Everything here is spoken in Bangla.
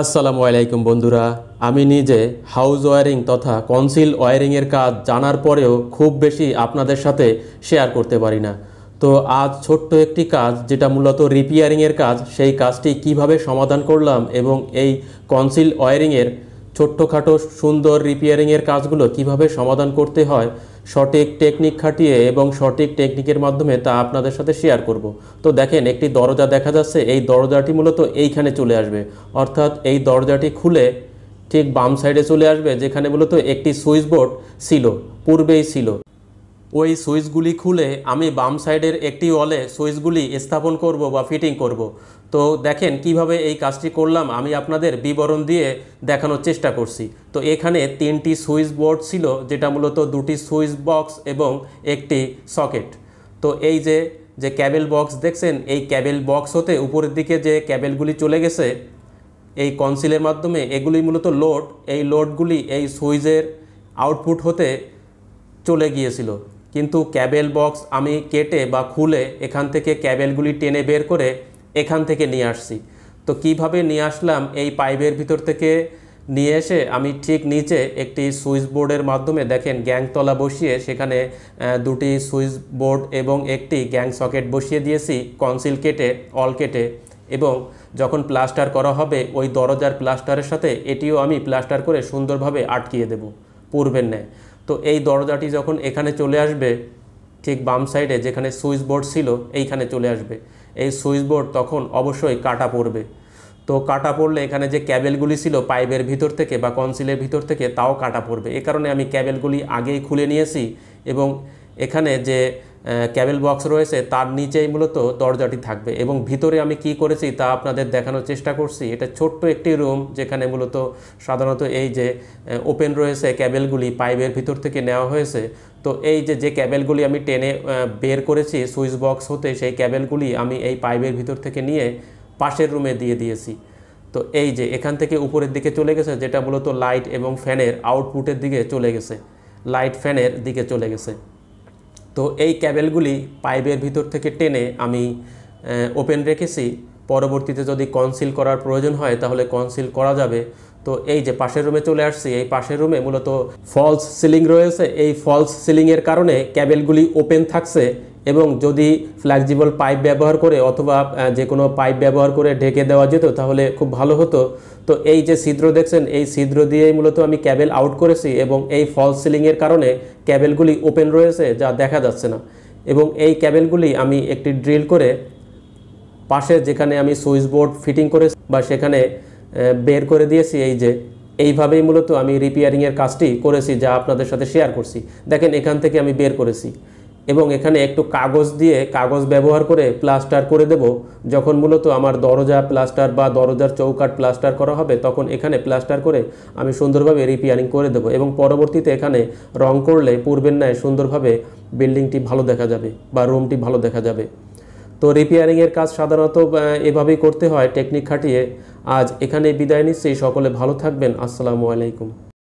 আসসালামু আলাইকুম বন্ধুরা আমি নিজে হাউস ওয়ারিং তথা কনসিল ওয়ারিংয়ের কাজ জানার পরেও খুব বেশি আপনাদের সাথে শেয়ার করতে পারি না তো আজ ছোট্ট একটি কাজ যেটা মূলত রিপেয়ারিংয়ের কাজ সেই কাজটি কিভাবে সমাধান করলাম এবং এই কনসিল ওয়ারিংয়ের ছোট্টখাটো সুন্দর রিপেয়ারিংয়ের কাজগুলো কিভাবে সমাধান করতে হয় সঠিক টেকনিক খাটিয়ে এবং সঠিক টেকনিকের মাধ্যমে তা আপনাদের সাথে শেয়ার করব তো দেখেন একটি দরজা দেখা যাচ্ছে এই দরজাটি মূলত এইখানে চলে আসবে অর্থাৎ এই দরজাটি খুলে ঠিক বাম সাইডে চলে আসবে যেখানে মূলত একটি সুইচ বোর্ড ছিল পূর্বেই ছিল ওই সুইচগুলি খুলে আমি বাম সাইডের একটি ওয়ালে সুইচগুলি স্থাপন করব বা ফিটিং করব। তো দেখেন কিভাবে এই কাজটি করলাম আমি আপনাদের বিবরণ দিয়ে দেখানোর চেষ্টা করছি তো এখানে তিনটি সুইচ বোর্ড ছিল যেটা মূলত দুটি সুইচ বক্স এবং একটি সকেট তো এই যে যে ক্যাবেল বক্স দেখছেন এই ক্যাবেল বক্স হতে উপরের দিকে যে ক্যাবেলগুলি চলে গেছে এই কনসিলের মাধ্যমে এগুলি মূলত লোড এই লোডগুলি এই সুইচের আউটপুট হতে চলে গিয়েছিল কিন্তু ক্যাবেল বক্স আমি কেটে বা খুলে এখান থেকে ক্যাবেলগুলি টেনে বের করে এখান থেকে নিয়ে আসছি তো কিভাবে নিয়ে আসলাম এই পাইপের ভিতর থেকে নিয়ে এসে আমি ঠিক নিচে একটি সুইচ বোর্ডের মাধ্যমে দেখেন গ্যাংতলা বসিয়ে সেখানে দুটি সুইচ বোর্ড এবং একটি গ্যাং সকেট বসিয়ে দিয়েছি কনসিল কেটে অল কেটে এবং যখন প্লাস্টার করা হবে ওই দরজার প্লাস্টারের সাথে এটিও আমি প্লাস্টার করে সুন্দরভাবে আটকিয়ে দেব পূর্বের ন্যায় তো এই দরজাটি যখন এখানে চলে আসবে ঠিক বাম সাইডে যেখানে সুইচ বোর্ড ছিল এইখানে চলে আসবে এই সুইচ বোর্ড তখন অবশ্যই কাটা পড়বে তো কাটা পড়লে এখানে যে ক্যাবেলগুলি ছিল পাইপের ভিতর থেকে বা কনসিলের ভিতর থেকে তাও কাটা পড়বে এ কারণে আমি ক্যাবেলগুলি আগেই খুলে নিয়েছি এবং এখানে যে ক্যাবেল বক্স রয়েছে তার নিচেই মূলত দরজাটি থাকবে এবং ভিতরে আমি কি করেছি তা আপনাদের দেখানোর চেষ্টা করছি এটা ছোট্ট একটি রুম যেখানে মূলত সাধারণত এই যে ওপেন রয়েছে ক্যাবেলগুলি পাইপের ভিতর থেকে নেওয়া হয়েছে তো এই যে যে ক্যাবেলগুলি আমি টেনে বের করেছি সুইচ বক্স হতে সেই ক্যাবেলগুলি আমি এই পাইপের ভিতর থেকে নিয়ে পাশের রুমে দিয়ে দিয়েছি তো এই যে এখান থেকে উপরের দিকে চলে গেছে যেটা মূলত লাইট এবং ফ্যানের আউটপুটের দিকে চলে গেছে লাইট ফ্যানের দিকে চলে গেছে তো এই ক্যাবেলগুলি পাইপের ভিতর থেকে টেনে আমি ওপেন রেখেছি পরবর্তীতে যদি কনসিল করার প্রয়োজন হয় তাহলে কনসিল করা যাবে তো এই যে পাশের রুমে চলে আসছি এই পাশের রুমে মূলত ফলস সিলিং রয়েছে এই ফলস সিলিংয়ের কারণে ক্যাবেলগুলি ওপেন থাকছে এবং যদি ফ্ল্যাক্সিবল পাইপ ব্যবহার করে অথবা যে কোনো পাইপ ব্যবহার করে ঢেকে দেওয়া যেত তাহলে খুব ভালো হতো তো এই যে ছিদ্র দেখছেন এই ছিদ্র দিয়েই মূলত আমি ক্যাবেল আউট করেছি এবং এই ফলস সিলিংয়ের কারণে ক্যাবেলগুলি ওপেন রয়েছে যা দেখা যাচ্ছে না এবং এই ক্যাবেলগুলি আমি একটি ড্রিল করে পাশে যেখানে আমি সুইচ বোর্ড ফিটিং করে বা সেখানে বের করে দিয়েছি এই যে এইভাবেই মূলত আমি রিপেয়ারিংয়ের কাজটি করেছি যা আপনাদের সাথে শেয়ার করছি দেখেন এখান থেকে আমি বের করেছি এবং এখানে একটু কাগজ দিয়ে কাগজ ব্যবহার করে প্লাস্টার করে দেব যখন মূলত আমার দরজা প্লাস্টার বা দরজার চৌকাট প্লাস্টার করা হবে তখন এখানে প্লাস্টার করে আমি সুন্দরভাবে রিপেয়ারিং করে দেব এবং পরবর্তীতে এখানে রং করলে পূর্বের ন্যায় সুন্দরভাবে বিল্ডিংটি ভালো দেখা যাবে বা রুমটি ভালো দেখা যাবে তো রিপেয়ারিংয়ের কাজ সাধারণত এভাবেই করতে হয় টেকনিক খাটিয়ে আজ এখানে বিদায় নিচ্ছি সকলে ভালো থাকবেন আসসালামু আলাইকুম